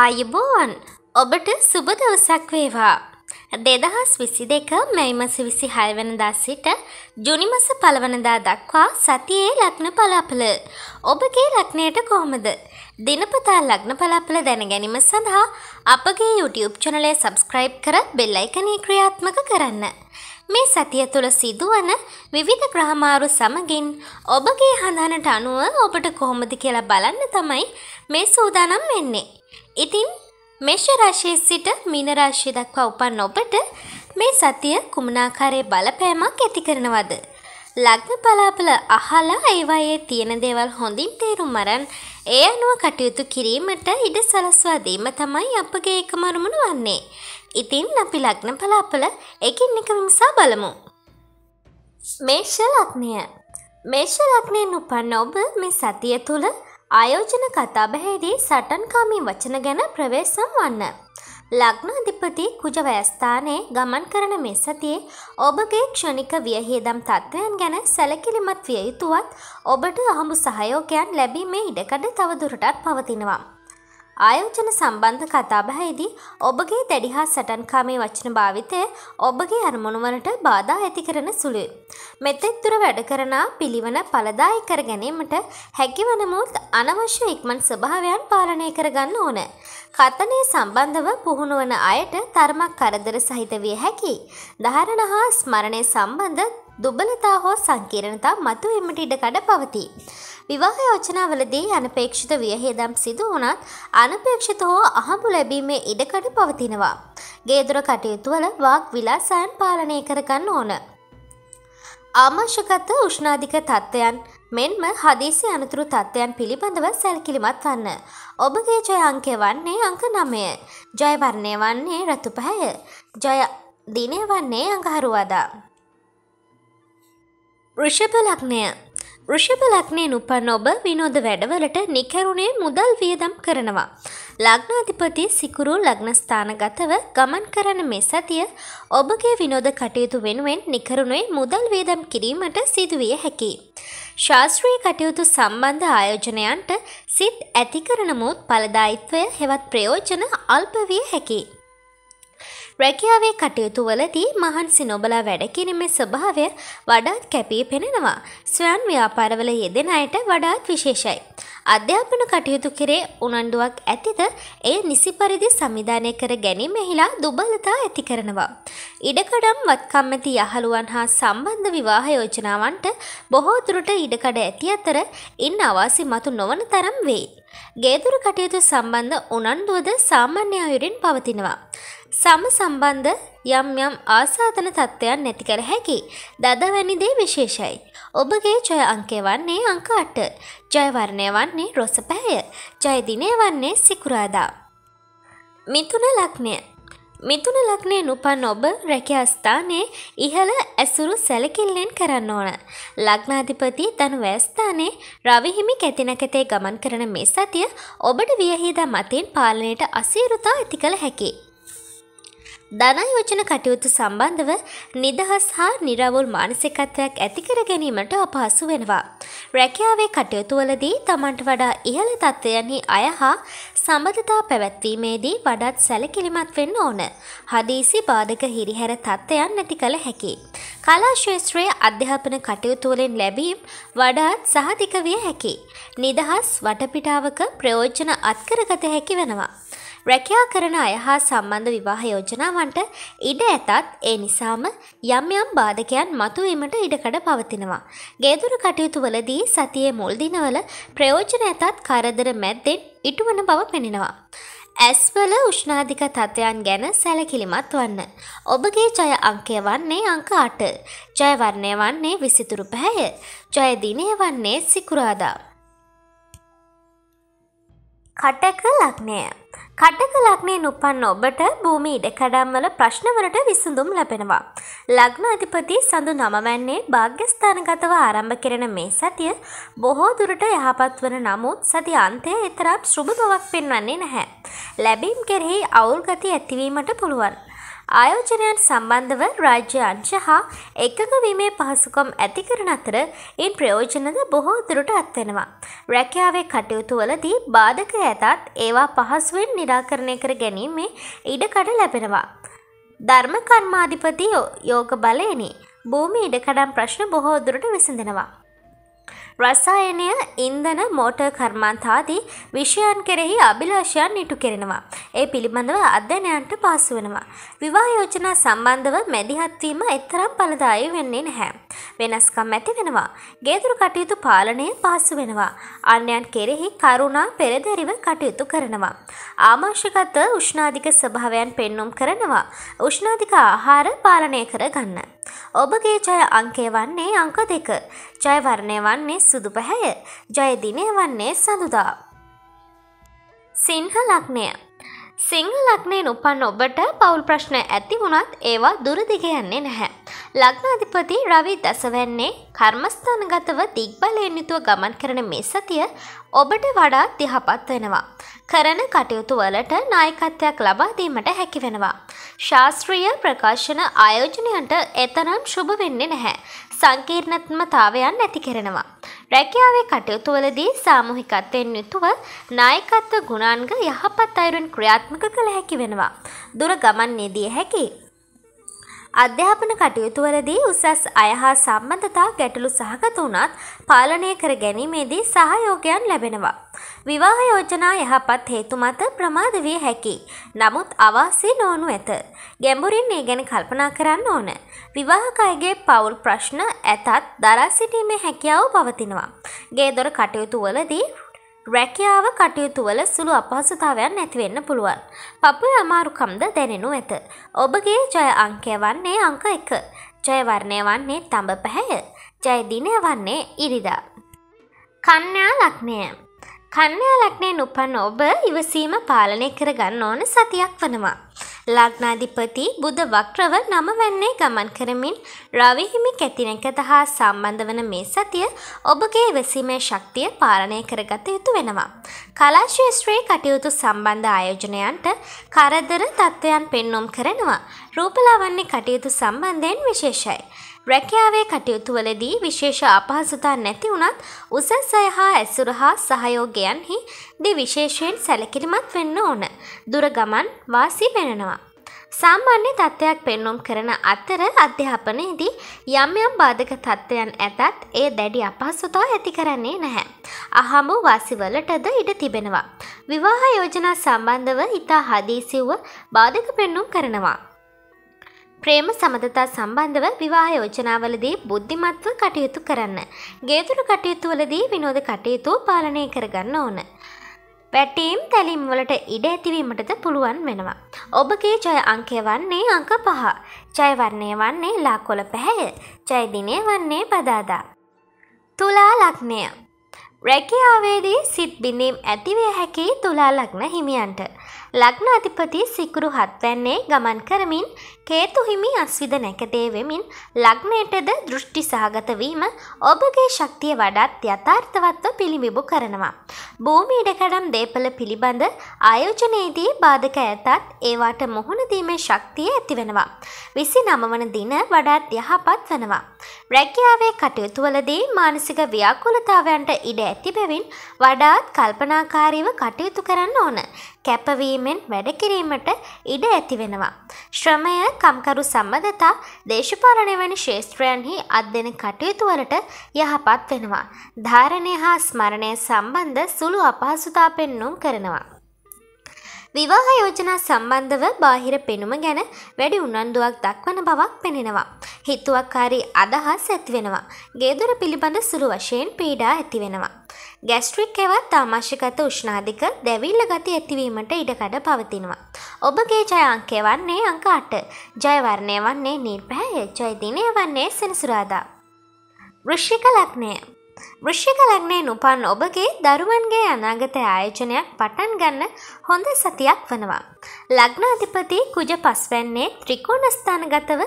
ආයුබෝවන් ඔබට සුබ දවසක් වේවා. දෙදහස් විසි දෙක මෙයිමස විසි හයවනදා සිට ජුනිමස පළවනදා දක්වා සතියේ ලක්න පලාපල. ඔබගේ ලක්නයට කොහොමද. දිනපතා ලග්න පලාපල දැනගැනීම සඳහා අපගේ YouTube චනලය සබස්ක්‍රයිබ් කර බෙල්ලයිකනය ක්‍රියාත්මක කරන්න. මේ සතිය තුළ සිදුවන විවිධ ග්‍රහමාරු සමගින් ඔබගේ හඳනට අනුව ඔබට කොහොමද කියලා බලන්න තමයි මේ සූදානම් වෙන්නේ. ඉතින් මේෂ රාශියේ සිට මීන රාශිය දක්වා උපන් ඔබට මේ සතිය කුමනාකාරයේ බලපෑමක් ඇති කරනවද? ලග්න පලාපල අහලා ඒවායේ තියෙන දේවල් හොඳින් තේරුම් අරන් ඒ අනුව කටයුතු කිරීමට ඉඩ සලස්වා දීම තමයි අපගේ එකම අරමුණ වන්නේ. ඉතින් අපි ලක්න පලාපල එකින් එක විමසා බලමු. මේෂ ලක්නය මේෂ ලක්නයෙන් උපන්න ඔබ මේ සතිය තුළ ආයෝජන කතා බැහැදී සටන්කාමී වචන ගැන ප්‍රවේශම් වන්න. ලග්න අධිපති කුජ ව්‍යස්ථානයේ ගමන් කරන මේ සතියේ ඔබගේ ක්ෂණික වියහියදම් තත්ත්වයන් ගැන සැලකිලිමත් විය යුතුවත් ඔබට අහඹු සහයෝගයන් ලැබීමේ ඉඩකඩ තවදුරටත් පවතිනවා. ආයෝජන සම්බන්ධ කතාබහයිදී ඔබගේ දැඩි හා සටන්කාමේ වචන භාවිතය ඔබගේ අරමුණුවනට බාධා ඇති කරන සුළුයි. මෙතෙක් තුර වැඩ කරනා පිළිවන පලදායි කර ගැනීමට හැකිවනමුත් අනවශ්‍ය ඉක්මන් ස්වභාවයන් පාලනය කරගන්න ඕන. කතනය සම්බන්ධව පුහුණුවන අයට තර්මක් කරදර සහිත විය හැකි. දහරණ හා ස්මරණය සම්බන්ධ දුබලතා හෝ සංකීරණතා මතු එමට ඉඩකඩ පවතිී. විවාහ යෝජනාවලදී අනපේක්ෂිත වියහේදම් සිදු වුණත් අනපේක්ෂිත හෝ අහඹු ලැබීමේ ඉඩකඩ පවතිනවා. ගේදුර කටයුතුවල වාක් විලාසයන් පාලනය කරගන්න ඕන. ආමාශකත උෂ්ණාධික තත්ත්වයන් මෙන්ම හදිසි අනතුරු තත්ත්වයන් පිළිබඳව සැල්කිලිමත් වන්න. ඔබගේ ජය අංකය වන්නේ අංක නමය. ජයවර්ණය වන්නේ රතු පැහැය. ජය දිනය වන්නේ අඟහරුවාදා. ෘෂභ ලක්නය ෘෂභ ලග්නයෙන් උපන් ඔබ විනෝද වැඩවලට නිකරුණේ මුදල් වියදම් කරනවා. ලග්නාධිපති සිකුරු ලග්න ස්ථානගතව ගමන් කරන මේ සතිය ඔබගේ විනෝද කටයුතු වෙනුවෙන් නිකරුණේ මුදල් වියදම් කිරීමට සිදුවිය හැකියි. ශාස්ත්‍රීය කටයුතු සම්බන්ධ ආයෝජනයන්ට සිත් ඇති කරනමුත් ඵලදායිත්වය හෙවත් ප්‍රයෝජන අල්ප විය හැකියි. රැකියාවේ කටයුතු වලදී මහන්සි නොබලා වැඩ කිරීමේ ස්වභාවය වඩාත් කැපී පෙනෙනවා. ස්වයන් ව්‍යාපාරවල යෙදෙන අයට වඩාත් විශේෂයි. අධ්‍යාපන කටයුතු කෙරේ උනන්දුවක් ඇතිද එය නිසි පරිදි සම්විධානය කර ගැනීමෙහිලා දුබලතා ඇති කරනවා. ඉඩකඩම් වත්කම් ඇති යහළුවන් හා සම්බන්ධ විවාහ යෝජනාවන්ට බොහෝ දුරට ඉඩකඩ ඇති අතර ඉන් අවාසි මතු නොවන තරම් වේ. ගේදුරු කටයුතු සම්බන්ධ උනන්දුවද සාමාන්‍ය අයුරින් පවතිනවා. සම සම්බන්ධ යම් යම් ආසාතන තත්ත්වයන් නැති කර හැකි. දදවැනිදේ විශේෂයි. ඔබගේ ජය අංකය වන්නේ අංක අට. ජයවර්ණය වන්නේ රොස පැහය. ජයදිනය වන්නේ සිකුරාදා. මිතුන ලක්නය මිතුන ලක්නේ නුපන් ඔබ රැකියස්ථානයේ ඉහළ ඇසුරු සැලකිල්ලෙන් කරන්න ඕන. ලග්නාධිපති තනු වැස්ථානයේ රවිහිමි කැතිනකතේ ගමන් කරන මේ සතිය ඔබට වියහිදා මතින් පාලනයට අසීරුතා ඇති කළ හැකි. ධනයෝජන කටයුතු සම්බන්ධව නිදහස් හා නිරවුල් මානසිකත්වයක් ඇතිකර ගැනීමට අපහසු වෙනවා. රැකියාවේ කටයුතුවලදී තමන්ට වඩා ඉහළ තත්ත්වයන්හි අය හා සම්බධතා පැවැත්වීමේදී වඩත් සැලකිලිමත් වෙන්න ඕන. හදීසි බාධක හිරිහැර තත්ත්වයන් නැති කළ හැකි. කලා ශේත්‍රයේ අධ්‍යාපන කටයුතුවලින් ලැබීම් වඩාත් සහතික විය හැකි. නිදහස් වටපිටාවක ප්‍රයෝජන අත්කරගත හැකි වෙනවා. රැකියා කරන අය හා සම්බන්ධ විවාහ යෝජනාවන්ට ඉඩ ඇතත් ඒ නිසාම යම් යම් බාධකයන් මතුවීමට ඉඩකඩ පවතිනවා. ගේදුර කටයුතු වලදී සතියේ මුල් දිනවල ප්‍රයෝජන ඇතත් කරදර මැද්දෙන් ඉටුවන බව පෙනෙනවා. ඇස්වල උෂ්නාධික තත්ත්වයන් ගැන සැලකිලිමත් වන්න. ඔබගේ ජය අංකය වන්නේ අංක අට. ජයවර්ණය වන්නේ විසිතුරු පැහැය. ජයදිනය වන්නේ සිකුරාදා. කටක ලක්නය. කටක ලක්නේ නුපන් ඔබට භූමි ඉඩකඩම්වල ප්‍රශ්නවලට විසඳුම් ලැබෙනවා. ලග්න අධිපති සඳු නමවැන්නේ භාග්‍යස්ථානගතව ආරම්භ කරන මේ සතිය බොහෝ දුරට යහපත් වන නමුත් සති අන්තය එතරම් ශ්‍රභ බවක් පෙන්වන්නේ නැහැ. ලැබීම් කෙරෙහි අවුල් ගති ඇතිවීමට පුළුවන්. ආයෝජනයන් සම්බන්ධව රාජ්‍ය අංශ හා එකඟ වීමේ පහසුකම් ඇති කරන අතර ඉන් ප්‍රයෝජනද බොහෝ දුරට අත්වෙනවා. රැකියාවේ කටයුතු වලදී බාධක ඇතත් ඒවා පහසුවෙන් නිරාකරණය කර ගැනීමේ ඉඩකඩ ලැබෙනවා. ධර්ම කර්මාධිපති යෝග බලයනේ භූමි ඉඩකඩම් ප්‍රශ්න බොහෝ දුරට විසඳෙනවා. රසායනය ඉන්දන මෝටර් කර්මාන්තාදී විෂයන් කෙරෙහි අභිලාෂයන් ඉටු කෙරෙනවා. ඒ පිළිබඳව අධ්‍යනයන්ට පාසුවනවා. විවාහ යෝජනා සම්බන්ධව මැදිහත්වීම එතරම් පලදායි වෙන්නේ නැහැ. වෙනස්කම් ඇති වෙනවා. ගේදුරු කටයුතු පාලනය පාසු වෙනවා. අන්‍යයන් කෙරෙහි කරුණා පෙරදැරිව කටයුතු කරනවා. ආමාශිකත උෂ්ණාධික ස්වභාවයන් පෙන්නුම් කරනවා. උෂ්ණාධික ආහාර පාලනය කරගන්න. ඔබගේ ජය අංකය වන්නේ අංක දෙක. ජයවර්ණය වන්නේ සුදු පැහැය. ජයදිනය වන්නේ සඳුදා. සිංහ ලක්නය සිංහ ලක්නයෙන් උපන් ඔබට පවුල් ප්‍රශ්න ඇති වුණත් ඒවා දුරදිග යන්නේ නැහැ. ලග්නාධිපති රවි දසවැන්නේ කර්මස්ථානගතව දිග්බලයෙන් යුතුව ගමන් කරන මේ සතිය ඔබට වඩා දිහපත් වෙනවා. කරන කටයුතු වලට නායකත්වයක් ලබා දීමට හැකි වෙනවා. ශාස්ත්‍රීය ප්‍රකාශන ආයෝජනයන්ට එතරම් සුබ වෙන්නේ නැහැ. සංකීර්ණත්මතාවයන් නැති කරනවා. රැකියාවේ කටයුතුවලදී සාමූහිකත්වයෙන් යුතුව නායකත්ව ගුණාන්ග යහපත් අයුරෙන් ක්‍රියාත්මක කළ හැකි වෙනවා. දුර ගමන්නේදී හැකි අධ්‍යාපන කටයුතුවලදී උසස් අයහා සම්බන්ධතා ගැටලු සහගත වුණත් පාලනය කර ගැනීමේදී සහයෝගයන් ලැබෙනවා. විවාහ යෝජනා යහපත් හේතු මත ප්‍රමාද විය හැකි. නමුත් අවාසී නොවනු ඇත. ගැඹුරින් ඒ ගැන කල්පනා කරන්න ඕන. විවාහක අයගේ පවුල් ප්‍රශ්න ඇතත් දරා සිටීමේ හැකියාව පවතිනවා. ගේ දොර කටයුතු වලදී රැකියාව කටයුතුවල සුළු අපහසුතාවයන් නැතිවෙන්න පුළුවන්. පපුය අමාරුකම්ද දැනෙනු ඇත. ඔබගේ ජය අංකය වන්නේ අංක එක. ජයවර්ණය වන්නේ තඹ පැහැය. ජයදිනය වන්නේ ඉරිදා. කන්‍යා ලක්නය. කන්‍යා ලක්නයෙන් උපන් ඔබ ඉවසීම පාලනය කරගන්න ඕන සතියක් වනවා. ලග්නාධිපති බුද වක්‍රව නම වැන්නේ ගමන් කරමින් රවිහිමි කැතිනකත හා සම්බන්ධ වන මේ සතිය ඔබගේ වෙසීමේ ශක්තිය පාලනය කරගත යුතු වෙනවා. කලාශේෂත්‍රයේ කටයුතු සම්බන්ධ ආයෝජනයන්ට කරදර තත්ත්වයන් පෙන්නුම් කරනවා. රූපලාවන්නේ කටයුතු සම්බන්ධයෙන් විශේෂයි. රැකියාවේ කටයුතුවලදී විශේෂ අපහසුතා නැති වුණත් උසස් අය හා ඇසුර හා සහයෝගයන්හි දී විශේෂයෙන් සැලකිලිමත් වෙන්න ඕන. දුර ගමන් වාසි වෙනවා. සාමාන්‍ය තත්ත්වයක් පෙන්නුම් කරන අතර අධ්‍යාපනයේදී යම් යම් බාධක තත්ත්වයන් ඇතත් ඒ දැඩි අපහසුතා ඇති කරන්නේ නැහැ. අහමු වාසිවලටද ඉඩ තිබෙනවා. විවාහ යෝජනා සම්බන්ධව ඉතා හදීසිව්ව බාධක පෙන්නුම් කරනවා. ප්‍රේම සමඳතා සම්බන්ධව විවාහ යෝජනාවලදී බුද්ධිමත්ව කටයුතු කරන්න. ගේතුරු කටයුතුවලදී විනෝද කටයුතු පාලනය කරගන්න ඕන. වැටීම් තැලිම් වලට ඉඩ ඇතිවීමටද පුළුවන් වෙනවා. ඔබගේ ජය අංකය වන්නේ අංක පහ. ජයවර්ණය වන්නේ ලාකොල පැහැය. ජයදිනය වන්නේ බදාදා. තුලා ලක්නය රැකියාවේදී සිත් බිඳීම් ඇතිවේ හැකි තුලා ලග්න හිමියන්ට. ලග්න අධිපති සිකුරු හත්වැන්නේ ගමන් කරමින් කේතු හිමි අස්විද නැකතේ වෙමින් ලග්නයටද දෘෂ්ටි සහගත වීම ඔබගේ ශක්තිය වඩාත් යථාර්ථවත්ව පිළිඹු කරනවා. භූමි ඉඩකඩම් දේපල පිළිබඳ ආයෝජනයේදී බාධක ඇතත් ඒවාට මුහුණ දීමේ ශක්තිය ඇතිවෙනවා. 29 වන දින වඩාත් යහපත් වෙනවා. රැකියාවේ කටයුතුවලදී මානසික ව්‍යාකූලතාවයන්ට ඉඩ ඇති බැවින් වඩාත් කල්පනාකාරීව කටයුතු කරන්න ඕන. කැපවීමෙන් වැඩකිරීමට ඉඩ ඇති වෙනවා. ශ්‍රමය කම්කරු සම්බධතා දේශපාලනය වැනි ශේෂත්‍රයන්හි අධ්‍යන කටයුතුවලට යහපත් වෙනවා. ධාරණය හා ස්මරණය සම්බන්ධ සුළු අපහසුතා පෙන්නුම් කරනවා. විවාහ යෝජනා සම්බන්ධව බාහිර පෙනුම ගැන වැඩි උනන්දුවක් දක්වන බවක් පෙනෙනවා. හිතුවක්කාරී අදහස් ඇතිවෙනවා. ගේදොර පිළිබඳ සුළු වශයෙන් පීඩා ඇතිවෙනවා. ගැස්ට්‍රික් එවත් ආමාශිකත උෂ්ණාධික දැවිල්ල ගති ඇතිවීමට ඉඩකඩ පවතිනවා. ඔබගේ ජයංකය වන්නේ අංක අට. ජයවර්ණය වන්නේ නිර්පැහැ ජයදිනය වන්නේ සෙනසුරාදා. වෘෂ්ෂික ලක්නය වෘෂික ලග්නයෙන් උපන් ඔබගේ දරුවන්ගේ අනාගත ආයෝජනයක් පටන් ගන්න හොඳ සතියක් වනවා. ලග්නාධිපති කුජ පස්වැන්නේ ත්‍රිකෝණ ස්ථානගතව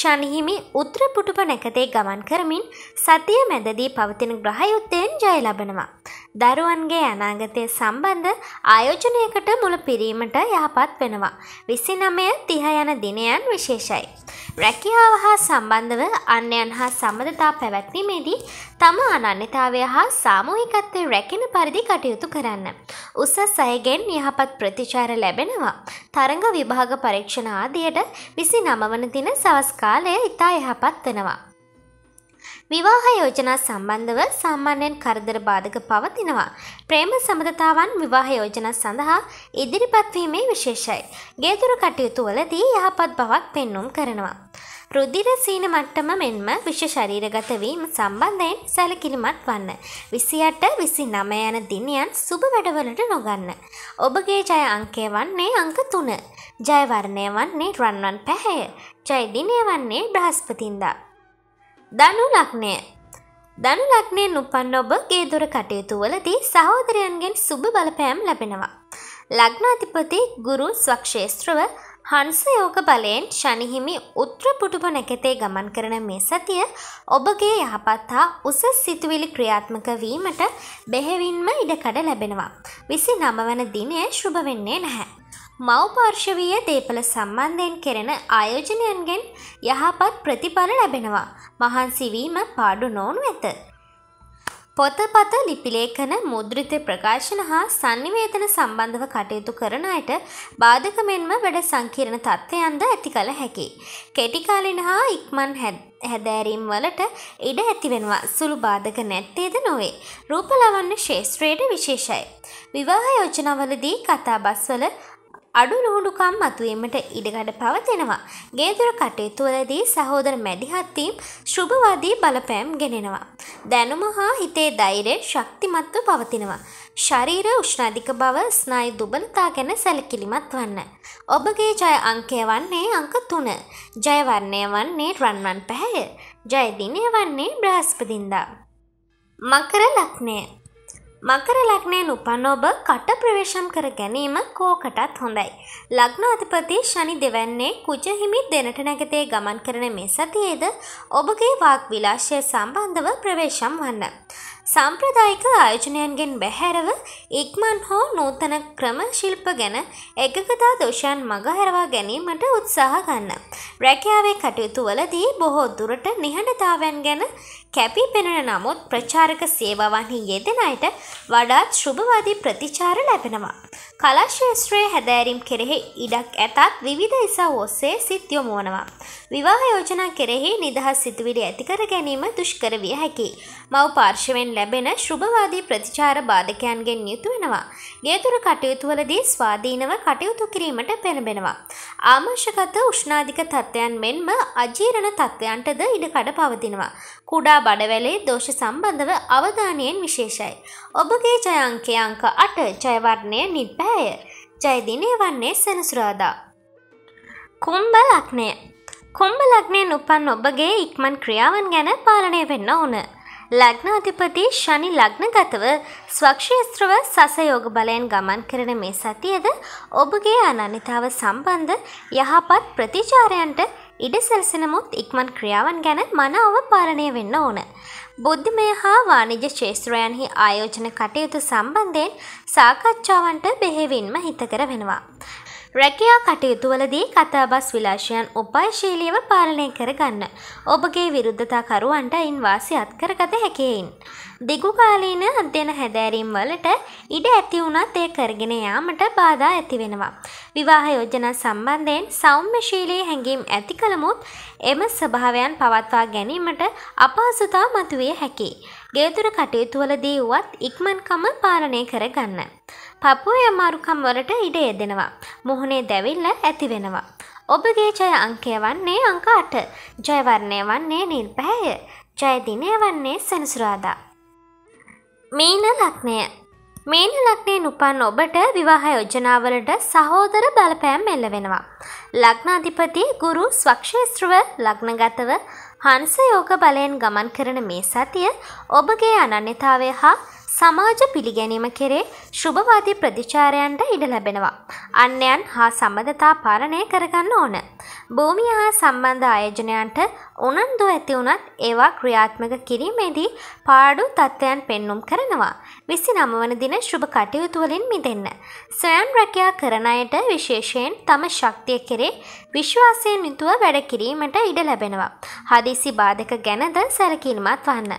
ශනිහිමි උත්තර පුටුප නැකතේ ගමන් කරමින් සතිය මැදදී පවතින ග්‍රහයුත්තයෙන් ජය ලබනවා. දරුවන්ගේ අනාගතය සම්බන්ධ ආයෝජනයකට මුල පිරීමට යහපත් වෙනවා. විසිනමය තිහ යන දිනයන් විශේෂයි. රැකියාව හා සම්බන්ධව අන්‍යයන් හා සම්බඳතා පැවැත්වීමේදී තම අනන් අන්‍යතාවය හා සාමූහිකත්වය රැකෙන පරිදි කටයුතු කරන්න. උසස් අයගෙන් යහපත් ප්‍රතිචාර ලැබෙනවා. තරඟ විභාග පරීක්ෂණ ආදියට විසි නමවන දින සවස්කාලය ඉතා යහපත් වෙනවා. විවාහ යෝජනා සම්බන්ධව සාමාන්‍යයෙන් කරදර බාධක පවතිනවා. ප්‍රේම සමඳතාවන් විවාහ යෝජනා සඳහා ඉදිරිපත් වීමේ විශේෂයි. ගේදොර කටයුතු වලදී යහපත් බවක් පෙන්눔 කරනවා. රුධිර සීන මට්ටම මෙන්ම විශ ශරීරගත වීම සම්බන්ධයෙන් සැලකිලිමත් වන්න. 28 29 යන දිනයන් සුබ වැඩවලට නොගන්න. ඔබගේ ජය අංකය වන්නේ අංක 3. ජය වර්ණය වන්නේ රන්වන් පැහැය. ජය දිනය වන්නේ බ්‍රහස්පතින්දා. දනු ලක්නය දනු ලක්නයෙන් උපන් ඔබ ගේදුර කටයුතුවලදී සහෝදරයන්ගෙන් සුබ බලපෑම් ලැබෙනවා. ලග්නාධිපති ගුරු ස්වක්ෂේත්‍රව හන්ස යෝග බලයෙන් ශනිහිමි උත්‍ර පුටුප නැකතේ ගමන් කරන මේ සතිය ඔබගේ යහපත් හා උසස් සිතුවිලි ක්‍රියාත්මක වීමට බෙහෙවින්ම ඉඩකඩ ලැබෙනවා. විසි නමවන දිනය ශුභ වෙන්නේ නැහැ. මව්පාර්ශවීය දේපල සම්බන්ධයෙන් කෙරෙන ආයෝජනයන්ගෙන් යහපත් ප්‍රතිඵල ලැබෙනවා. මහන්සිවීම පාඩු නොවනු ඇත. පොතපත ලිපිලේඛන මුද්‍රිත ප්‍රකාශන හා sannivedana සම්බන්ධව කටයුතු කරන අයට බාධක මෙන්ම වැඩ සංකීර්ණ තත්ත්වයන්ද ඇති කළ හැකියි. කෙටි කාලින හා ඉක්මන් හැදෑරීම් වලට ඉඩ ඇතිවෙනවා. සුළු බාධක නැත්තේද නොවේ. රූපලවන්න ශේෂ්ත්‍රයට විශේෂයි. විවාහ යෝජනාවලදී කතාබස්වල අඩු නොහුඩුකම් මතුවීමට ඉඩකඩ පවතිනවා. ගේදොර කටයුතුවලදී සහෝදර මැදිහත්වීම් ශෘභවාදී බලපෑම් ගෙනෙනවා. දැනුම හා හිතේ දෛරය ශක්තිමත්ව පවතිනවා. ශරීර උෂ්ණාධික බව ස්නායි දුබලතා ගැන සැලකිලිමත් වන්න. ඔබගේ ජය අංකය වන්නේ අංක තුන. ජයවර්ණය වන්නේ රන්වන් පැහැය. ජයදිනය වන්නේ බ්‍රහස්පදින්දා. මකර ලක්නය මකර ලග්නයෙන් උපන් ඔබ කට ප්‍රවේශම් කර ගැනීම කෝකටත් හොඳයි. ලග්න අධිපති ශනි දෙවන්නේ කුජහිමි දෙනට නැගතේ ගමන් කරන මේ සතියේද ඔබගේ වාක් විලාශය සම්බන්ධව ප්‍රවේශම් වන්න. සම්ප්‍රදායික ආයෝජනයන්ගෙන් බැහැරව ඉක්මන් හෝ නූතන ක්‍රම ශිල්ප ගැන එකකතා දෝෂයන් මගහැරවා ගැනීමට උත්සාහ ගන්න. රැකියාවේ කටයුතු වලදී බොහෝ දුරට නිහඬතාවයන් ගැන කැපී පෙනෙන නමුත් ප්‍රචාරක සේවාවන්හි යෙදෙන අයට වඩාත් ශුභවාදී ප්‍රතිචාර ලැබෙනවා. කලාශේත්‍රයේ හැදෑරීම් කෙරෙහි ඉඩක් ඇතත් විවිධ ඉසව් ඔස්සේ සිත් යොමුවනවා. විවාහ යෝජනා කෙරෙහි නිදහස් සිතුවිලි ඇතිකර ගැනීම දුෂ්කර විය හැකි. මව් පාර්ශවෙන් ලැබෙන ශුභවාදී ප්‍රතිචාර බාධකයන්ගෙන් යුතු වෙනවා. ගේතුර කටයුතුවලදී ස්වාධීනව කටයුතු කිරීමට පෙළඹෙනවා. ආමාශගත උෂ්ණාධික තත්ත්වයන් මෙන්ම අජීරණ තත්ත්වයන්ටද ඉඩකඩ පවතිනවා. කුඩා බඩවැලේ දෝෂ සම්බන්ධව අවධානයෙන් විශේෂයි. ඔබගේ ජයංකය අංක 8 ජයවර්ණය නිත්පැ රෑය ජයදිනය වන්නේ සෙනසුරාදා. කුම්බ ලක්නය කුම්බ ලක්නයෙන් උපන් ඔබගේ ඉක්මන් ක්‍රියාවන් ගැන පාලනය වෙන්න ඕන. ලග්න අධිපති ශනි ලග්නගතව ස්වක්ෂේත්‍රව සසයෝග බලයෙන් ගමන් කරන මේ සතියද ඔබගේ අනන්‍යතාව සම්බන්ධ යහපත් ප්‍රතිචාරයන්ට ඉඩ සැලසනමුත් ඉක්මන් ක්‍රියාවන් ගැන මනාව පාලනය වෙන්න ඕන. බුද්ධිමය හා වාණිජ ශේත්‍රයන්හි ආයෝජන කටයුතු සම්බන්ධයෙන් සාකච්ඡාවන්ට බෙහෙවින්ම හිතකර වෙනවා. රැකියා කටයුතුවලදී කතාබස් විලාශයන් උපායශීලීව පාලනය කරගන්න. ඔබගේ විරුද්ධතාකරුවන්ට ඉන් වාසියත් කරගත හැකයින්. දිගුකාලීන අධ්‍යන හැදෑරීම් වලට ඉඩ ඇති වුණත් ඒ කරගෙන යාමට බාධා ඇති වෙනවා. විවාහ යෝජනා සම්බන්ධයෙන් සෞම්‍යශීලී හැඟීම් ඇති කළමුත් එම ස්වභාවයන් පවත්වා ගැනීමට අපහසුතා මතුවිය හැකි. ගේතුර කටයුතුවලදී වුවත් ඉක්මන්කම පාලනය කරගන්න. පපුුව අමාරුකම් වලට ඉඩ යෙදෙනවා. මුහුණේ දැවිල්ල ඇති වෙනවා. ඔබගේ ජය අංකය වන්නේ අංකාට ජයවර්ණය වන්නේ නිල් පැහැය ජයදිනය වන්නේ සැනසුරාදා. මීන ලක්නය මේන ලක්නේ නුපන් ඔබට විවාහ යෝජනාවලට සහෝදර බලපෑම් එල්ල වෙනවා. ලක්නාධිපති ගුරු ස්වක්ෂේත්‍රව ලක්නගතව හන්ස යෝග බලයෙන් ගමන් කරන මේ සතිය ඔබගේ අනන්‍යතාවය හා සමාජ පිළිගැනීම කෙරේ ශුභවාදී ප්‍රතිචාරයන්ට ඉඩ ලැබෙනවා. අන්‍යයන් හා සම්බඳතා පාලනය කරගන්න ඕන. භූමිය හා සම්බන්ධ ආයෝජනයන්ට උනන්දු ඇති වුණත් ඒවා ක්‍රියාත්මක කිරීමේදී පාඩු තත්ත්වයන් පෙන්눔 කරනවා. 29 වන දින ශුභ කටයුතු වලින් මිදෙන්න. ස්වයං රැකියා කරන අයට විශේෂයෙන් තම ශක්තිය කෙරේ විශ්වාසයෙන් යුතුව වැඩ කිරීමට ඉඩ ලැබෙනවා. හදිසි බාධක ගැනද සැලකිලිමත් වන්න.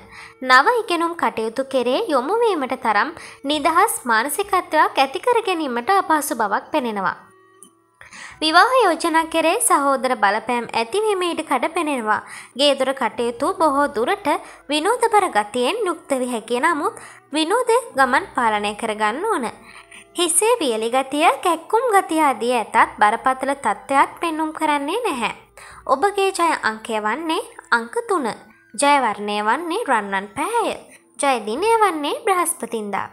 නව ඉගෙනුම් කටයුතු කෙරේ යොමු තරම් නිදහස් මාන මානසිකත්වයක් ඇතිකර ගැනීමට අපහසු බවක් පෙනෙනවා. විවාහ යෝජනා කෙරේ සහෝදර බලපෑම් ඇතිවීමට කඩ පෙනෙනවා. ගේදොර කටයුතු බොහෝ දුරට විනෝදබර ගතියෙන් යුක්තවි හැකිය නමුත් විනෝදය ගමන් පාලනය කරගන්න ඕන. හිසේ වියලි ගතිය කැක්කුම් ගතිය ආදී ඇතත් බරපතල තත්ත්වයක් පෙන්නුම් කරන්නේ නැහැ. ඔබගේ ජය අංකය වන්නේ අංක තුන. ජයවර්ණය වන්නේ රන්නන් පැහැය. ජයදිනය වන්නේ බ්‍රහස්පතින්දා.